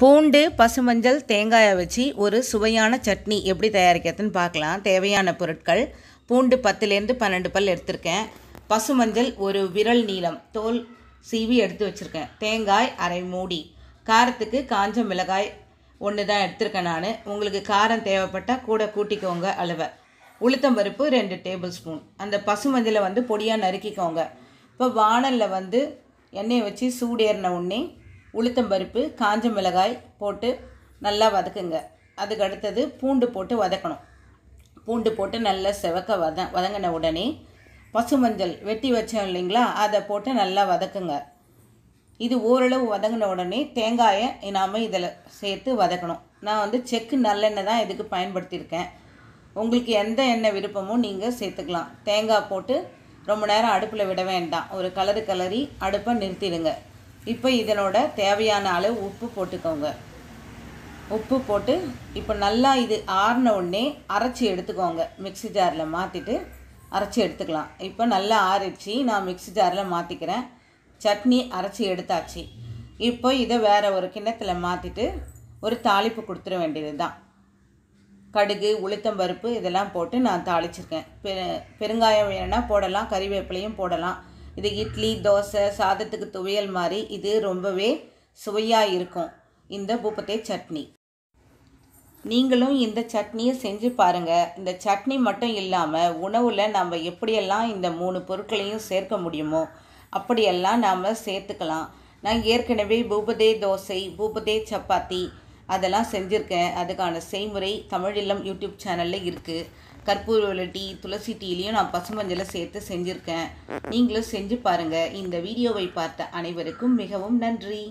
பூண்டு பசுமஞ்சள் தேங்காயை வச்சு ஒரு சுவையான சட்னி எப்படி தயாரிக்கிறதுன்னு பார்க்கலாம் தேவையான பொருட்கள் பூண்டு பத்துலேருந்து பன்னெண்டு பல் எடுத்திருக்கேன் பசுமஞ்சள் ஒரு விரல் நீளம் தோல் சீவி எடுத்து வச்சுருக்கேன் தேங்காய் அரை மூடி காரத்துக்கு காஞ்ச மிளகாய் ஒன்று தான் எடுத்திருக்கேன் நான் உங்களுக்கு காரம் தேவைப்பட்டால் கூட கூட்டிக்கோங்க அளவை பருப்பு ரெண்டு டேபிள் ஸ்பூன் அந்த பசுமஞ்சளை வந்து பொடியாக நறுக்கிக்கோங்க இப்போ வானலில் வந்து எண்ணெயை வச்சு சூடேறின உடனே உளுத்தம் பருப்பு காஞ்ச மிளகாய் போட்டு நல்லா வதக்குங்க அதுக்கு அடுத்தது பூண்டு போட்டு வதக்கணும் பூண்டு போட்டு நல்லா செவக்க வத வதங்கின உடனே பசுமஞ்சள் வெட்டி வச்சோம் இல்லைங்களா அதை போட்டு நல்லா வதக்குங்க இது ஓரளவு வதங்கின உடனே தேங்காயை நாம் இதில் சேர்த்து வதக்கணும் நான் வந்து செக்கு நல்லெண்ணெய் தான் இதுக்கு பயன்படுத்தியிருக்கேன் உங்களுக்கு எந்த எண்ணெய் விருப்பமோ நீங்கள் சேர்த்துக்கலாம் தேங்காய் போட்டு ரொம்ப நேரம் அடுப்பில் விட வேண்டாம் ஒரு கலரு கலரி அடுப்பை நிறுத்திடுங்க இப்போ இதனோட தேவையான அளவு உப்பு போட்டுக்கோங்க உப்பு போட்டு இப்போ நல்லா இது ஆறின உடனே அரைச்சி எடுத்துக்கோங்க மிக்சி ஜாரில் மாற்றிட்டு அரைச்சி எடுத்துக்கலாம் இப்போ நல்லா ஆறிடுச்சு நான் மிக்சி ஜாரில் மாற்றிக்கிறேன் சட்னி அரைச்சி எடுத்தாச்சு இப்போ இதை வேறு ஒரு கிண்ணத்தில் மாற்றிட்டு ஒரு தாளிப்பு கொடுத்துட வேண்டியது தான் கடுகு உளுத்தம்பருப்பு இதெல்லாம் போட்டு நான் தாளிச்சிருக்கேன் பெ பெருங்காயம் வேணுன்னா போடலாம் கறிவேப்பிலையும் போடலாம் இது இட்லி தோசை சாதத்துக்கு துவையல் மாதிரி இது ரொம்பவே சுவையாக இருக்கும் இந்த பூப்பத்தை சட்னி நீங்களும் இந்த சட்னியை செஞ்சு பாருங்கள் இந்த சட்னி மட்டும் இல்லாமல் உணவில் நம்ம எப்படியெல்லாம் இந்த மூணு பொருட்களையும் சேர்க்க முடியுமோ அப்படியெல்லாம் நாம் சேர்த்துக்கலாம் நான் ஏற்கனவே பூபதே தோசை பூபதே சப்பாத்தி அதெல்லாம் செஞ்சுருக்கேன் அதுக்கான செய்முறை தமிழிலம் யூடியூப் சேனலில் இருக்குது கற்பூரவள டீ துளசி டீலையும் நான் பசுமஞ்சளை சேர்த்து செஞ்சுருக்கேன் நீங்களும் செஞ்சு பாருங்கள் இந்த வீடியோவை பார்த்த அனைவருக்கும் மிகவும் நன்றி